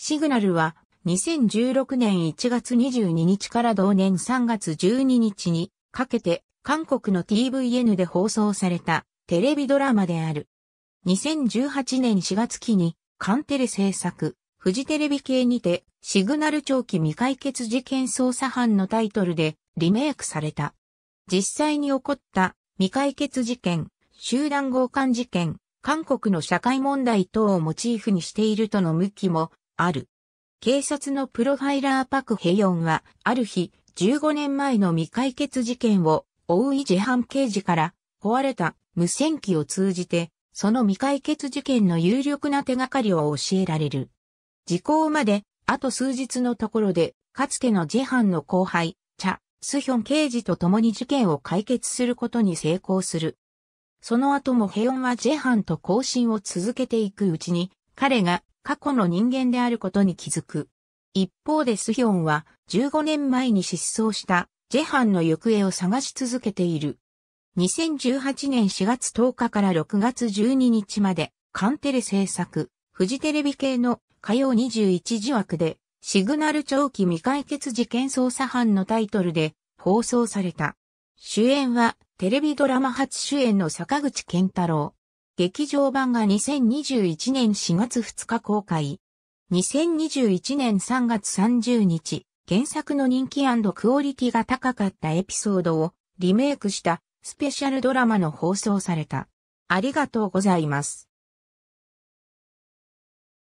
シグナルは2016年1月22日から同年3月12日にかけて韓国の TVN で放送されたテレビドラマである。2018年4月期にカンテレ制作、フジテレビ系にてシグナル長期未解決事件捜査班のタイトルでリメイクされた。実際に起こった未解決事件、集団強姦事件、韓国の社会問題等をモチーフにしているとの向きもある。警察のプロファイラーパクヘヨンは、ある日、15年前の未解決事件を大井自販刑事から壊れた無線機を通じて、その未解決事件の有力な手がかりを教えられる。時効まで、あと数日のところで、かつてのジハンの後輩、チャ・スヒョン刑事と共に事件を解決することに成功する。その後もヘヨンはジェハンと交信を続けていくうちに、彼が過去の人間であることに気づく。一方でスヒョンは15年前に失踪したジェハンの行方を探し続けている。2018年4月10日から6月12日まで、カンテレ制作、フジテレビ系の火曜21時枠で、シグナル長期未解決事件捜査班のタイトルで放送された。主演はテレビドラマ初主演の坂口健太郎。劇場版が2021年4月2日公開。2021年3月30日、原作の人気クオリティが高かったエピソードをリメイクしたスペシャルドラマの放送された。ありがとうございます。